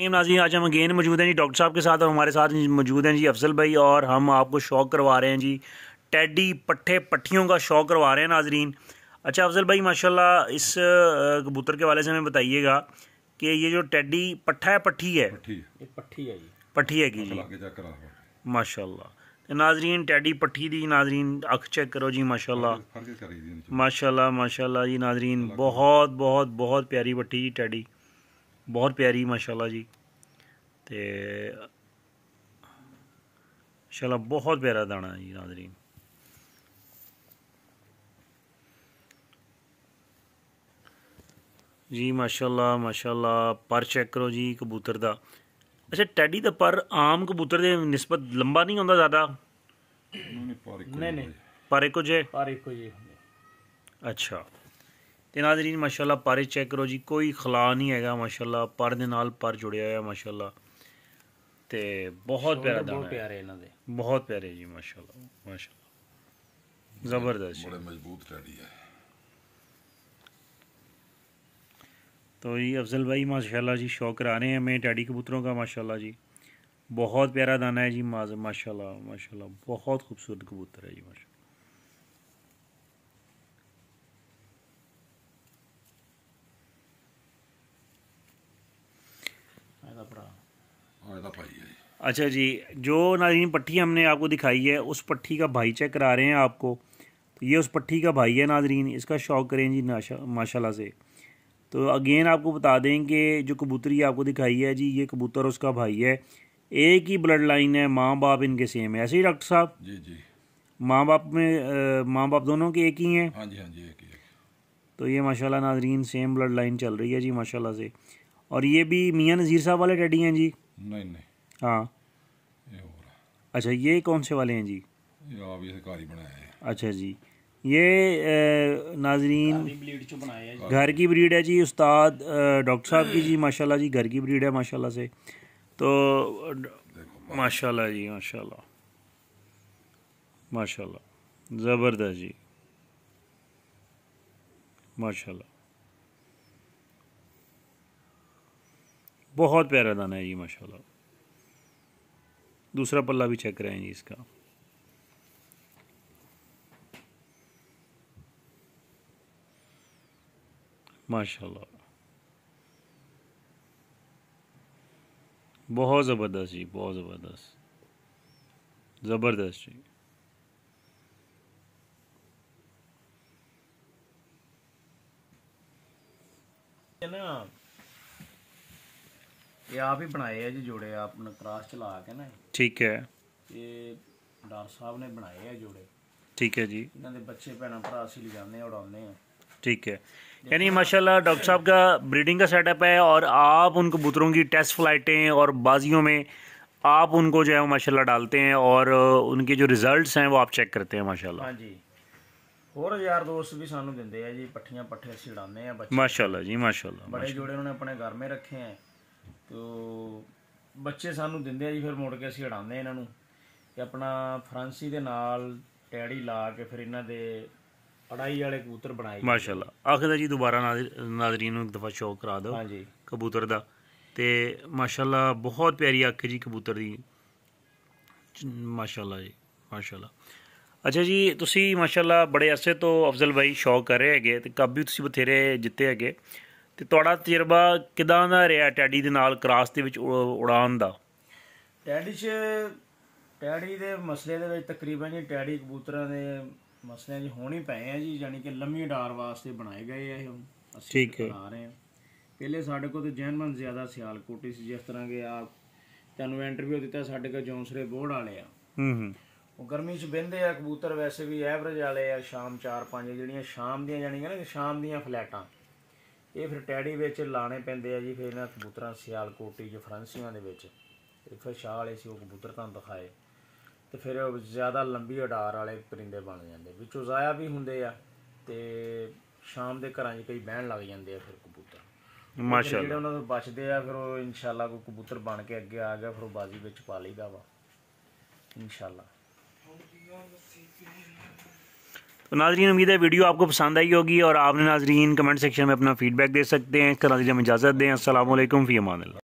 नम नाजीन आज हम अगेन मौजूद हैं जी डॉक्टर साहब के साथ और हमारे साथ मौजूद हैं जी अफजल भाई और हम आपको शौक करवा रहे हैं जी टैडी पट्ठे पट्टियों का शौक करवा रहे हैं नाजरीन अच्छा अफजल भाई माशाल्लाह इस कबूतर के वाले से हमें बताइएगा कि ये जो टैडी पट्ठा है पट्टी है पट्ठी है है की जी माशा नाजरीन टैडी पट्टी दी नाजरीन अख चेक करो जी माशाल्लाह माशाल्लाह माशाल्लाह जी नाजरीन बहुत बहुत बहुत प्यारी पट्टी जी टैडी ਬਹੁਤ ਪਿਆਰੀ ਮਾਸ਼ਾਅੱਲਾ ਜੀ ਤੇ ਮਾਸ਼ਾਅੱਲਾ ਬਹੁਤ ਪਿਆਰਾ ਦਾਣਾ ਜੀ ਨਾਜ਼ਰੀਨ ਜੀ ਮਾਸ਼ਾਅੱਲਾ ਮਾਸ਼ਾਅੱਲਾ ਪਰ ਚੈੱਕ ਕਰੋ ਜੀ ਕਬੂਤਰ ਦਾ ਅੱਛਾ ਟੈਡੀ ਦਾ ਪਰ ਆਮ ਕਬੂਤਰ ਦੇ ਨਿਸਬਤ ਲੰਬਾ ਨਹੀਂ ਹੁੰਦਾ ਜ਼ਿਆਦਾ ਨਹੀਂ ਨਹੀਂ ਪਰ ਇੱਕੋ ਜੇ ਪਰ ਇੱਕੋ ਜੇ ਅੱਛਾ ਤੇ ਨਾਜ਼ਰੀਨ ਮਾਸ਼ਾਅੱਲਾ ਪਾਰੇ ਚੈੱਕ ਕਰੋ ਜੀ ਕੋਈ ਖਲਾ ਨਹੀਂ ਹੈਗਾ ਮਾਸ਼ਾਅੱਲਾ ਪਰ ਦੇ ਨਾਲ ਪਰ ਜੁੜਿਆ ਹੋਇਆ ਮਾਸ਼ਾਅੱਲਾ ਤੇ ਬਹੁਤ ਪਿਆਰਾ ਦਾਣਾ ਬਹੁਤ ਪਿਆਰੇ ਇਹਨਾਂ ਦੇ ਬਹੁਤ ਪਿਆਰੇ ਜੀ ਮਾਸ਼ਾਅੱਲਾ ਮਾਸ਼ਾਅੱਲਾ ਜ਼ਬਰਦਸਤ ਬੜੇ ਮਜ਼ਬੂਤ ਟਾੜੀ ਹੈ तो ये अफजल भाई माशाल्लाह जी शौक करा रहे हैं हमें डैडी कबूतरों का माशाल्लाह जी बहुत प्यारा दाना है जी माशाल्लाह माशाल्लाह बहुत खूबसूरत कबूतर है जी माशा अच्छा जी जो नाजीन पट्टी हमने आपको दिखाई है उस पट्टी का भाई चेक करा रहे हैं आपको तो ये उस पट्टी का भाई है नाजरीन इसका शौक करें जी माशाल्लाह से तो अगेन आपको बता दें कि जो कबूतरी आपको दिखाई है जी ये कबूतर उसका भाई है एक ही ब्लड लाइन है माँ बाप इनके सेम है ऐसे ही डॉक्टर साहब जी जी माँ बाप में माँ बाप दोनों के एक ही हैं हाँ जी हाँ जी एक ही तो ये माशाल्लाह नाजरीन सेम ब्लड लाइन चल रही है जी माशाल्लाह से और ये भी मियाँ नज़ीर साहब वाले डैडी हैं जी नहीं नहीं हाँ अच्छा ये कौन से वाले हैं जी ये सरकारी बनाए अच्छा जी ये नाजरीन घर की ब्रीड है जी उस्ताद डॉक्टर साहब की जी माशाल्लाह जी घर की ब्रीड है माशाल्लाह से तो माशाल्लाह जी माशाल्लाह माशाल्लाह ज़बरदस्त जी माशाल्लाह बहुत प्यारा दाना है जी माशाल्लाह दूसरा पल्ला भी चेक कराएं जी इसका माशाल्लाह बहुत ज़बरदस्त जी बहुत ज़बरदस्त ज़बरदस्त जी ना ये आप ही बनाए हैं जी जोड़े आपने क्रास चला के ना ਠੀਕ ਹੈ ਇਹ ਡਾਕਟਰ ਸਾਹਿਬ ਨੇ ਬਣਾਏ ਆ ਜੋੜੇ ਠੀਕ ਹੈ ਜੀ ਇਹਨਾਂ ਦੇ ਬੱਚੇ ਭੈਣਾਂ ਭਰਾ ਅਸੀਂ ਲਿਜਾਉਂਦੇ ਆ ਆ ठीक है यानी माशाल्लाह डॉक्टर साहब का ब्रीडिंग का सेटअप है और आप उन कबूतरों की टेस्ट फ्लाइटें और बाजियों में आप उनको जो है वो माशाल्लाह डालते हैं और उनके जो रिजल्ट्स हैं वो आप चेक करते हैं माशाल्लाह ਹਾਂਜੀ ਹੋਰ ਯਾਰ ਦੋਸਤ ਵੀ ਸਾਨੂੰ ਦਿੰਦੇ ਆ ਜੀ ਪੱਠੀਆਂ ਪੱਠੇ ਅਸੀਂ ਉਡਾਉਂਦੇ ਆ ਬੱਚੇ जी माशाल्लाह ਬੜੇ ਜੋੜੇ ਉਹਨਾਂ ਨੇ ਆਪਣੇ ਘਰ ਮੇ ਰੱਖੇ ਤੋ ਬੱਚੇ ਸਾਨੂੰ ਦਿੰਦੇ ਆ ਜੀ ਫਿਰ ਮੁੜ ਕੇ ਅਸੀਂ ਹੜਾਉਂਦੇ ਇਹਨਾਂ ਨੂੰ ਤੇ ਆਪਣਾ ਫਰਾਂਸੀ ਦੇ ਨਾਲ ਟੈੜੀ ਲਾ ਕੇ ਫਿਰ ਇਹਨਾਂ ਦੇ ਅੜਾਈ ਵਾਲੇ ਕਬੂਤਰ ਬਣਾਏ ਮਾਸ਼ਾਅੱਲਾ ਆਖਦਾ ਜੀ ਦੁਬਾਰਾ ਨਾਜ਼ਰੀਨ ਨੂੰ ਇੱਕ ਦਫਾ ਸ਼ੋਅ ਕਰਾ ਦਿਓ ਹਾਂਜੀ ਕਬੂਤਰ ਦਾ ਤੇ ਮਾਸ਼ਾਅੱਲਾ ਬਹੁਤ ਪਿਆਰੀ ਅੱਖ ਜੀ ਕਬੂਤਰ ਦੀ ਮਾਸ਼ਾਅੱਲਾ ਜੀ ਮਾਸ਼ਾਅੱਲਾ ਅੱਛਾ ਜੀ ਤੁਸੀਂ ਮਾਸ਼ਾਅੱਲਾ ਬੜੇ ਅਸੇ ਤੋਂ ਅਫਜ਼ਲ ਭਾਈ ਸ਼ੌਕ ਕਰ ਰਹੇ ਹੈਗੇ ਤੇ ਵੀ ਤੁਸੀਂ ਬਥੇਰੇ ਜਿੱਤੇ ਹੈਗੇ ਤੇ ਤੁਹਾਡਾ ਤਜਰਬਾ ਕਿਦਾਂ ਦਾ ਰਿਹਾ ਟੈਡੀ ਦੇ ਨਾਲ ਕਰਾਸ ਦੇ ਵਿੱਚ ਉਡਾਨ ਦਾ ਟੈਡੀ 'ਚ ਟੈਡੀ ਦੇ ਮਸਲੇ ਦੇ ਵਿੱਚ ਤਕਰੀਬਨ ਜੀ ਟੈਡੀ ਕਬੂਤਰਾਂ ਦੇ ਮਸਲੇ ਜੀ ਹੋਣੀ ਪਏ ਆ ਜੀ ਯਾਨੀ ਕਿ ਲੰਮੀ ਡਾਰ ਵਾਸਤੇ ਬਣਾਏ ਗਏ ਆ ਇਹ ਅਸੀਂ ਠੀਕ ਹੈ ਰਹੇ ਆ ਪਹਿਲੇ ਸਾਡੇ ਕੋਲ ਤੇ ਜੈਨਮਨ ਜ਼ਿਆਦਾ ਕੋਟੀ ਸੀ ਜਿਸ ਤਰ੍ਹਾਂ ਕਿ ਆ ਤੁਹਾਨੂੰ ਇੰਟਰਵਿਊ ਦਿੱਤਾ ਸਾਡੇ ਕੋਲ ਜੌਂਸਰੇ ਬੋਰਡ ਵਾਲੇ ਆ ਹੂੰ ਹੂੰ ਉਹ ਗਰਮੀ 'ਚ ਬਿੰਦੇ ਆ ਕਬੂਤਰ ਵੈਸੇ ਵੀ ਐਵਰੇਜ ਵਾਲੇ ਆ ਸ਼ਾਮ 4-5 ਜਿਹੜੀਆਂ ਸ਼ਾਮ ਦੀਆਂ ਜਾਣੀਆਂ ਨਾ ਸ਼ਾਮ ਦੀਆਂ ਫਲੈਟਾਂ ਇਹ ਫਿਰ ਟੈਡੀ ਵਿੱਚ ਲਾਣੇ ਪੈਂਦੇ ਆ ਜੀ ਫਿਰ ਇਹਨਾਂ ਕਬੂਤਰਾਂ ਸਿਆਲਕੋਟੀ ਜੋ ਫਰਾਂਸੀਆਂ ਦੇ ਵਿੱਚ ਫਿਰ ਸ਼ਾਹ ਵਾਲੇ ਸੀ ਉਹ ਕਬੂਤਰ ਤਾਂ ਦਿਖਾਏ ਤੇ ਫਿਰ ਉਹ ਜ਼ਿਆਦਾ ਲੰਬੀ ਉਡਾਰ ਵਾਲੇ ਪਰਿੰਦੇ ਬਣ ਜਾਂਦੇ ਵਿੱਚੋਂ ਜ਼ਾਇਆ ਵੀ ਹੁੰਦੇ ਆ ਤੇ ਸ਼ਾਮ ਦੇ ਘਰਾਂ 'ਚ ਕਈ ਬਹਿਣ ਲੱਗ ਜਾਂਦੇ ਆ ਫਿਰ ਕਬੂਤਰ ਮਾਸ਼ਾਅੱਲਾ ਜਿਹੜੇ ਉਹਨਾਂ ਤੋਂ ਬਚਦੇ ਆ ਫਿਰ ਉਹ ਇਨਸ਼ਾਅੱਲਾ ਕੋਈ ਕਬੂਤਰ ਬਣ ਕੇ ਅੱਗੇ ਆ ਗਿਆ ਫਿਰ ਉਹ ਬਾਜ਼ੀ ਵਿੱਚ ਪਾ ਲਈਦਾ ਵਾ ਇਨਸ਼ਾਅੱਲਾ तो नाजरीन उम्मीद है वीडियो आपको पसंद आई होगी और आपने नाजरीन कमेंट सेक्शन में अपना फीडबैक दे सकते हैं इसका नाजरीन इजाज़त दें असल फीमान